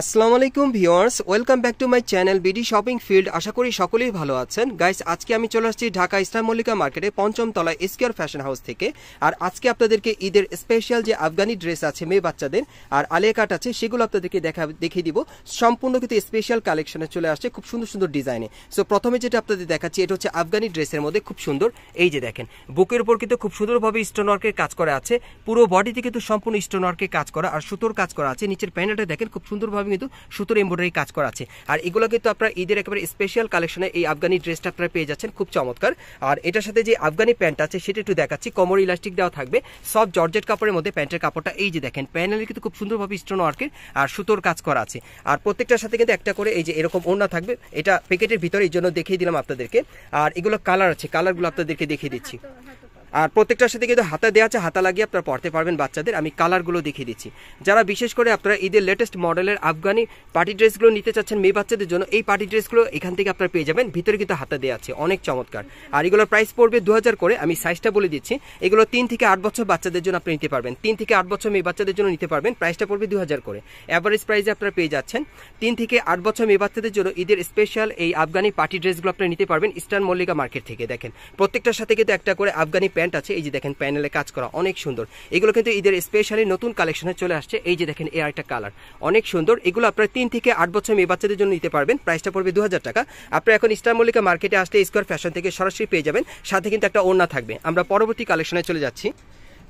আসসালামু আলাইকুম viewers welcome back to my channel BD shopping field আশা করি সকলেই ভালো আছেন গাইস আজকে আমি চলে আসছি ঢাকা ইসলাম মল্লিকা মার্কেটে পঞ্চম তলায় স্কোয়ার ফ্যাশন হাউস থেকে আর আজকে আপনাদেরকে ঈদের স্পেশাল যে আফগানি ড্রেস আছে মেয়ে বাচ্চাদের আর আলিয়া কাট আছে সেগুলো আপনাদেরকে দেখা দেখিয়ে দিব সম্পূর্ণ কিন্তু স্পেশাল কালেকশনে চলে আসছে খুব সুন্দর সুন্দর ডিজাইনে সো প্রথমে যেটা আপনাদের দেখাচ্ছি এটা হচ্ছে আফগানি ড্রেসের মধ্যে খুব সুন্দর এই যে দেখেন বুকের উপর কিন্তু খুব সুন্দরভাবে স্টোনওয়ার্কের কাজ করা আছে পুরো বডিতে কিন্তু সম্পূর্ণ স্টোনওয়ার্কের কাজ করা আর সুতোর কাজ করা আছে নিচের প্যানেলটা দেখেন খুব সুন্দরভাবে ভাবে কিন্তু সুতোর এমব্রয়ডারি কাজ করা আছে আর এগুলো কিন্তু আপনার ঈদের একেবারে স্পেশাল কালেকশনে এই আফগানি ড্রেসটা আপনারা পেয়ে যাচ্ছেন খুব চমৎকার আর এটার সাথে যে আফগানি প্যান্ট আছে সেটা একটু দেখাচ্ছি কোমর ইলাস্টিক দেওয়া থাকবে সব জর্জেট কাপড়ের মধ্যে প্যান্টের কাপড়টা এই যে দেখেন প্যানেলের কিন্তু খুব সুন্দরভাবে স্টোন ওয়ার্কের আর সুতোর কাজ করা আছে আর প্রত্যেকটার সাথে কিন্তু একটা করে এই যে এরকম ওড়না থাকবে এটা প্যাকেটের ভিতরে এই জন্য দেখিয়ে দিলাম আপনাদেরকে আর এগুলো কালার আছে কালারগুলো আপনাদেরকে দেখিয়ে দিচ্ছি হ্যাঁ, আর প্রত্যেকটার সাথে কিন্তু হাতা দেওয়া আছে হাতা লাগিয়ে আপনারা পড়তে পারবেন বাচ্চাদের আমি কালারগুলো দেখিয়ে দিচ্ছি যারা বিশেষ করে আপনারা ঈদের লেটেস্ট মডেলের আফগানি পার্টি ড্রেসগুলো নিতে চাচ্ছেন মেয়ে বাচ্চাদের জন্য এই পার্টি ড্রেসগুলো এখান থেকে আপনারা পেয়ে যাবেন ভিতরে কিন্তু হাতা দেওয়া আছে অনেক চমৎকার আর এগুলোর প্রাইস পড়বে দু করে আমি সাইজটা বলে দিচ্ছি এগুলো তিন থেকে আট বছর বাচ্চাদের জন্য আপনি নিতে পারবেন তিন থেকে আট বছর মেয়ে বাচ্চাদের জন্য নিতে পারবেন প্রাইসটা পড়বে দু করে অ্যাভারেজ প্রাইসে আপনারা পেয়ে যাচ্ছেন তিন থেকে আট বছর মেয়ে বাচ্চাদের জন্য ঈদের স্পেশাল এই আফগানি পার্টি ড্রেসগুলো আপনারা নিতে পারবেন ইস্টার্ন মল্লিকা মার্কেট থেকে দেখেন প্রত্যেকটার সাথে কিন্তু একটা করে আফগানি প্যান্ট আছে এই যে দেখেন প্যানেলে কাজ করা অনেক সুন্দর এগুলো কিন্তু ঈদের স্পেশালি নতুন কালেকশনে চলে আসছে এই যে দেখেন এর একটা কালার অনেক সুন্দর এগুলো আপনার তিন থেকে আট বছর মেয়ে বাচ্চাদের জন্য নিতে পারবেন প্রাইসটা পড়বে দু টাকা আপনার এখন ইস্টার মল্লিকা মার্কেটে আসলে স্কোয়ার ফ্যাশন থেকে সরাসরি পেয়ে যাবেন সাথে কিন্তু একটা ওড়না থাকবে আমরা পরবর্তী কালেকশনে চলে যাচ্ছি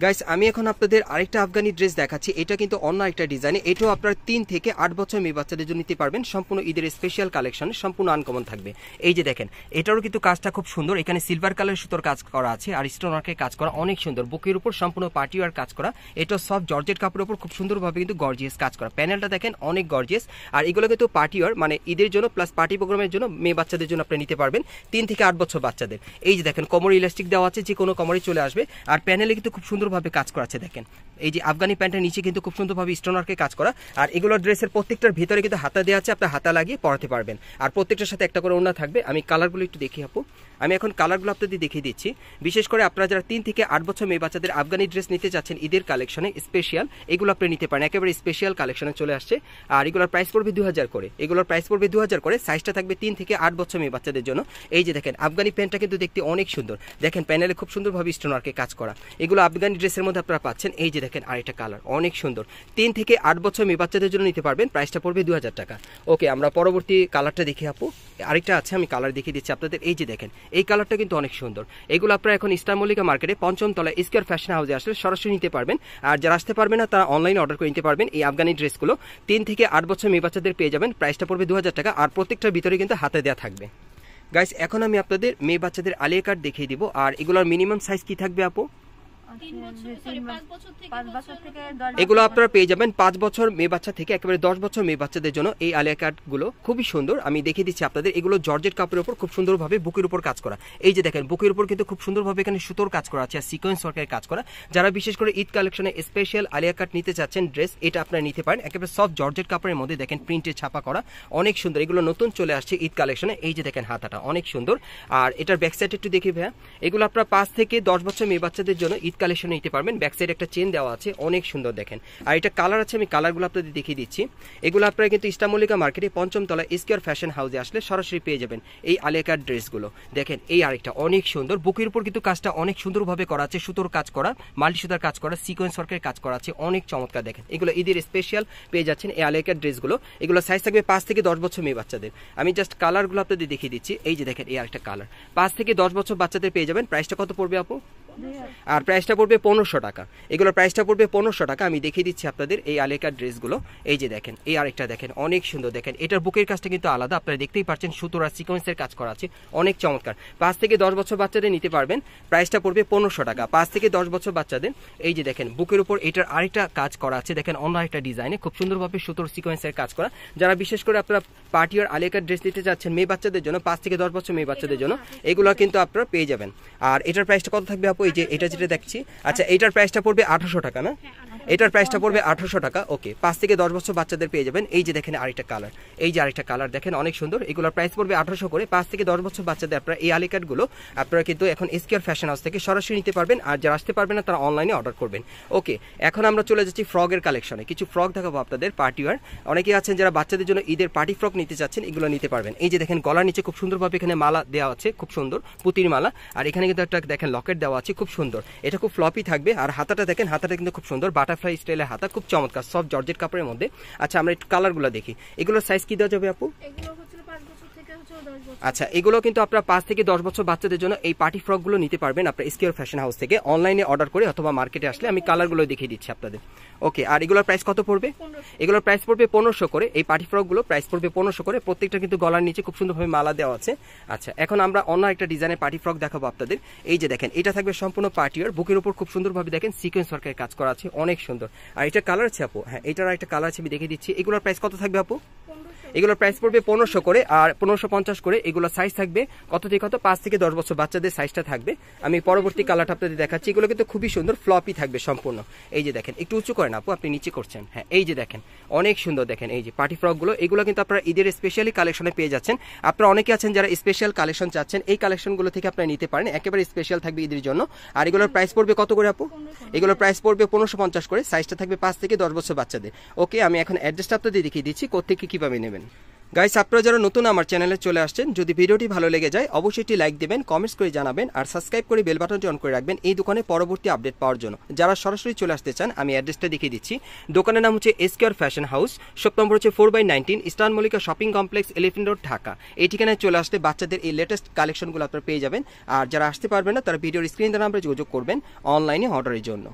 গাইস আমি এখন আপনাদের আরেকটা আফগানি ড্রেস দেখাচ্ছি এটা কিন্তু অন্য একটা ডিজাইনে এটাও আপনারা তিন থেকে আট বছর মেয়ে বাচ্চাদের জন্য নিতে পারবেন সম্পূর্ণ ঈদের স্পেশাল কালেকশন সম্পূর্ণ আনকমন থাকবে এই যে দেখেন এটারও কিন্তু কাজটা খুব সুন্দর এখানে সিলভার কালার সুতোর কাজ করা আছে আর স্টোন ওয়ার্কের কাজ করা অনেক সুন্দর বুকের উপর সম্পূর্ণ পার্টি ওয়ার কাজ করা এটা সব জর্জেট কাপড়ের উপর খুব সুন্দরভাবে কিন্তু গর্জিয়াস কাজ করা প্যানেলটা দেখেন অনেক গর্জিয়াস আর এগুলো কিন্তু পার্টি ওয়ার মানে ঈদের জন্য প্লাস পার্টি প্রোগ্রামের জন্য মেয়ে বাচ্চাদের জন্য আপনি নিতে পারবেন তিন থেকে আট বছর বাচ্চাদের এই যে দেখেন কোমর ইলাস্টিক দেওয়া আছে যে কোনো কোমরে চলে আসবে আর প্যানেলে কিন্তু খুব সুন্দর সুন্দরভাবে কাজ করাচ্ছে দেখেন এই যে আফগানি প্যান্টের নিচে কিন্তু খুব সুন্দরভাবে স্টোনারকে কাজ করা আর এগুলোর ড্রেসের প্রত্যেকটার ভিতরে কিন্তু হাতা দেওয়া আছে আপনার হাতা লাগিয়ে পড়াতে পারবেন আর প্রত্যেকটার সাথে একটা করে ওনা থাকবে আমি কালারগুলো একটু দেখি আপু আমি এখন কালারগুলো আপনাদের দেখিয়ে দিচ্ছি বিশেষ করে আপনারা যারা তিন থেকে আট বছর মেয়ে বাচ্চাদের আফগানি ড্রেস নিতে চাচ্ছেন ঈদের কালেকশনে স্পেশাল এগুলো আপনি নিতে পারেন একেবারে স্পেশাল কালেকশনে চলে আসছে আর এগুলোর প্রাইস পড়বে দু হাজার করে এগুলোর প্রাইস পড়বে দু হাজার করে সাইজটা থাকবে তিন থেকে আট বছর মেয়ে বাচ্চাদের জন্য এই যে দেখেন আফগানি প্যান্টটা কিন্তু দেখতে অনেক সুন্দর দেখেন প্যানেলে খুব সুন্দরভাবে স্টোনারকে কাজ করা এগুলো আফগানি ড্রেসের মধ্যে আপনারা পাচ্ছেন এই যে দেখেন আরেকটা কালার অনেক সুন্দর তিন থেকে আট বছর মেয়ে বাচ্চাদের জন্য নিতে পারবেন প্রাইসটা পড়বে দু টাকা ওকে আমরা পরবর্তী কালারটা দেখি আপু আরেকটা আছে আমি কালার দেখিয়ে দিচ্ছি আপনাদের এই যে দেখেন এই কালারটা কিন্তু অনেক সুন্দর এগুলো আপনারা এখন ইস্টার মল্লিকা মার্কেটে পঞ্চম তলা স্কোয়ার ফ্যাশন হাউসে আসলে সরাসরি নিতে পারবেন আর যারা আসতে পারবে না তারা অনলাইনে অর্ডার করে নিতে পারবেন এই আফগানি ড্রেসগুলো তিন থেকে আট বছর মেয়ে বাচ্চাদের পেয়ে যাবেন প্রাইসটা পড়বে দু টাকা আর প্রত্যেকটার ভিতরে কিন্তু হাতে দেওয়া থাকবে গাইস এখন আমি আপনাদের মেয়ে বাচ্চাদের আলিয়া কার্ড দেখিয়ে দিব আর এগুলোর মিনিমাম সাইজ কি থাকবে আপু মানে এগুলো আপনারা পেয়ে যাবেন পাঁচ বছর মেয়ে বাচ্চা থেকে একেবারে দশ বছর মেয়ে বাচ্চাদের জন্য এই আলিয়া কার্ডগুলো খুবই সুন্দর আমি দেখিয়ে দিচ্ছি আপনাদের এগুলো জর্জেট কাপড়ের উপর খুব সুন্দরভাবে বুকের উপর কাজ করা এই যে দেখেন বুকের উপর কিন্তু খুব সুন্দরভাবে এখানে সুতোর কাজ করা আছে সিকোয়েন্স সরকারের কাজ করা যারা বিশেষ করে ঈদ কালেকশনে স্পেশাল আলিয়া কাট নিতে চাচ্ছেন ড্রেস এটা আপনারা নিতে পারেন একেবারে সফট জর্জেট কাপড়ের মধ্যে দেখেন প্রিন্টে ছাপা করা অনেক সুন্দর এগুলো নতুন চলে আসছে ঈদ কালেকশনে এই যে দেখেন হাতাটা অনেক সুন্দর আর এটার ব্যাক সাইড একটু দেখি ভাইয়া এগুলো আপনারা পাঁচ থেকে দশ বছর মেয়ে বাচ্চাদের জন্য ঈদ কালেকশন নিতে পারবেন ব্যাক সাইডে একটা চেন দেওয়া আছে অনেক সুন্দর দেখেন আর এটা কালার আছে আমি কালারগুলো আপনাদের দেখিয়ে দিচ্ছি এগুলো আপনারা কিন্তু ইস্টামল্লিকা মার্কেটে তলা স্কোয়ার ফ্যাশন হাউসে আসলে সরাসরি পেয়ে যাবেন এই আলেকার ড্রেসগুলো দেখেন এই আরেকটা অনেক সুন্দর বুকের উপর কিন্তু কাজটা অনেক সুন্দরভাবে করা আছে সুতোর কাজ করা মাল্টি সুতার কাজ করা সিকোয়েন্স ওয়ার্কের কাজ করা আছে অনেক চমৎকার দেখেন এগুলো ঈদের স্পেশাল পেয়ে যাচ্ছেন এই আলেকার ড্রেসগুলো এগুলো সাইজ থাকবে পাঁচ থেকে দশ বছর মেয়ে বাচ্চাদের আমি জাস্ট কালারগুলো আপনাদের দেখিয়ে দিচ্ছি এই যে দেখেন এই আরেকটা কালার পাঁচ থেকে দশ বছর বাচ্চাদের পেয়ে যাবেন প্রাইসটা কত পড়বে আপু আর প্রাইসটা পড়বে পনেরোশো টাকা এগুলোর প্রাইসটা পড়বে পনেরোশো টাকা আমি দেখিয়ে দিচ্ছি আপনাদের এই আলেকার ড্রেসগুলো এই যে দেখেন এই আরেকটা দেখেন অনেক সুন্দর দেখেন এটার বুকের কাজটা কিন্তু আলাদা আপনারা দেখতেই পাচ্ছেন আর সিকোয়েন্সের কাজ করা আছে অনেক চমৎকার পাঁচ থেকে দশ বছর বাচ্চাদের নিতে পারবেন প্রাইসটা পড়বে পনেরোশো টাকা পাঁচ থেকে দশ বছর বাচ্চাদের এই যে দেখেন বুকের উপর এটার আরেকটা কাজ করা আছে দেখেন অন্য একটা ডিজাইনে খুব সুন্দরভাবে সুতোর সিকোয়েন্সের কাজ করা যারা বিশেষ করে আপনারা পার্টি আর আলেকার ড্রেস নিতে চাচ্ছেন মেয়ে বাচ্চাদের জন্য পাঁচ থেকে দশ বছর মেয়ে বাচ্চাদের জন্য এগুলো কিন্তু আপনারা পেয়ে যাবেন আর এটার প্রাইসটা কত থাকবে আপু ওই যে এটা যেটা দেখছি আচ্ছা, আচ্ছা। এটার প্রাইসটা পড়বে আঠারোশো টাকা না হ্যাঁ, এটার প্রাইসটা পড়বে আঠারোশো টাকা ওকে পাঁচ থেকে দশ বছর বাচ্চাদের পেয়ে যাবেন এই যে দেখেন আরেকটা কালার এই যে আরেকটা কালার দেখেন অনেক সুন্দর এগুলোর প্রাইস পড়বে আঠারোশো করে পাঁচ থেকে দশ বছর বাচ্চাদের আপনারা এই আলিকাটগুলো আপনারা কিন্তু এখন স্কেয়ার ফ্যাশন হাউস থেকে সরাসরি নিতে পারবেন আর যারা আসতে পারবেন না তারা অনলাইনে অর্ডার করবেন ওকে এখন আমরা চলে যাচ্ছি ফ্রগের কালেকশনে কিছু ফ্রক দেখাবো আপনাদের পার্টিওয়ার অনেকেই আছেন যারা বাচ্চাদের জন্য ঈদের পার্টি ফ্রক নিতে চাচ্ছেন এগুলো নিতে পারবেন এই যে দেখেন গলার নিচে খুব সুন্দরভাবে এখানে মালা দেওয়া আছে খুব সুন্দর পুতির মালা আর এখানে কিন্তু একটা দেখেন লকেট দেওয়া আছে খুব সুন্দর এটা খুব ফ্লপি থাকবে আর হাতাটা দেখেন হাতাটা কিন্তু খুব সুন্দর বাটা বাটারফ্লাই স্টাইলে হাতা খুব চমৎকার সব জর্জেট কাপড়ের মধ্যে আচ্ছা আমরা একটু কালারগুলো দেখি এগুলোর সাইজ কি দেওয়া যাবে আপু এগুলো আচ্ছা এগুলো কিন্তু আপনার পাঁচ থেকে দশ বছর বাচ্চাদের জন্য এই পার্টি ফ্রকগুলো নিতে পারবেন আপনার স্কেয়ার ফ্যাশন হাউস থেকে অনলাইনে অর্ডার করে অথবা মার্কেটে আসলে আমি কালারগুলো দেখিয়ে দিচ্ছি আপনাদের ওকে আর এগুলোর প্রাইস কত পড়বে এগুলোর প্রাইস পড়বে পনেরোশো করে এই পার্টি ফ্রকগুলো প্রাইস পড়বে পনেরোশো করে প্রত্যেকটা কিন্তু গলার নিচে খুব সুন্দরভাবে মালা দেওয়া আছে আচ্ছা এখন আমরা অন্য একটা ডিজাইনের পার্টি ফ্রক দেখাবো আপনাদের এই যে দেখেন এটা থাকবে সম্পূর্ণ আর বুকের উপর খুব সুন্দরভাবে দেখেন সিকোয়েন্স ওয়ার্কের কাজ করা আছে অনেক সুন্দর আর এটা কালার আছে আপু হ্যাঁ এটার একটা কালার আছে আমি দেখিয়ে দিচ্ছি এগুলোর প্রাইস কত থাকবে আপু এগুলোর প্রাইস পড়বে পনেরোশো করে আর পনেরোশো পঞ্চাশ করে এগুলো সাইজ থাকবে কত থেকে কত পাঁচ থেকে দশ বছর বাচ্চাদের সাইজটা থাকবে আমি পরবর্তী কালারটা আপনাদের দেখাচ্ছি এগুলো কিন্তু খুবই সুন্দর ফ্লপি থাকবে সম্পূর্ণ এই যে দেখেন একটু উঁচু করেন আপু আপনি নিচে করছেন হ্যাঁ এই যে দেখেন অনেক সুন্দর দেখেন এই যে পার্টি ফ্রকগুলো এগুলো কিন্তু আপনারা ঈদের স্পেশালি কালেকশনে পেয়ে যাচ্ছেন আপনারা অনেকে আছেন যারা স্পেশাল কালেকশন চাচ্ছেন এই কালেকশনগুলো থেকে আপনারা নিতে পারেন একেবারে স্পেশাল থাকবে ঈদের জন্য আর এগুলোর প্রাইস পড়বে কত করে আপু এগুলোর প্রাইস পড়বে পনেরোশো পঞ্চাশ করে সাইজটা থাকবে পাঁচ থেকে দশ বছর বাচ্চাদের ওকে আমি এখন অ্যাড্রেসটা আপনাদের দেখিয়ে দিচ্ছি কোথেকে কীভাবে নেবেন করবেন গাইস আপনারা যারা নতুন আমার চ্যানেলে চলে আসছেন যদি ভিডিওটি ভালো লেগে যায় অবশ্যই একটি লাইক দেবেন কমেন্টস করে জানাবেন আর সাবস্ক্রাইব করে বেল বাটনটি অন করে রাখবেন এই দোকানে পরবর্তী আপডেট পাওয়ার জন্য যারা সরাসরি চলে আসতে চান আমি অ্যাড্রেসটা দেখিয়ে দিচ্ছি দোকানের নাম হচ্ছে care fashion house shop number হচ্ছে four by nineteen eastern Mallika shopping complex elephant road Dhaka এই ঠিকানায় চলে আসতে বাচ্চাদের এই লেটেস্ট কালেকশনগুলো আপনারা পেয়ে যাবেন আর যারা আসতে পারবেন না তারা ভিডিওর স্ক্রিন দ্বারা আমরা যোগাযোগ করবেন অনলাইনে অর্ডারের জন্য